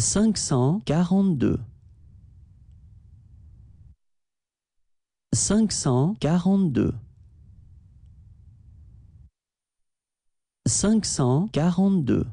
cinq cent quarante-deux. Cinq cent quarante-deux. Cinq cent quarante-deux.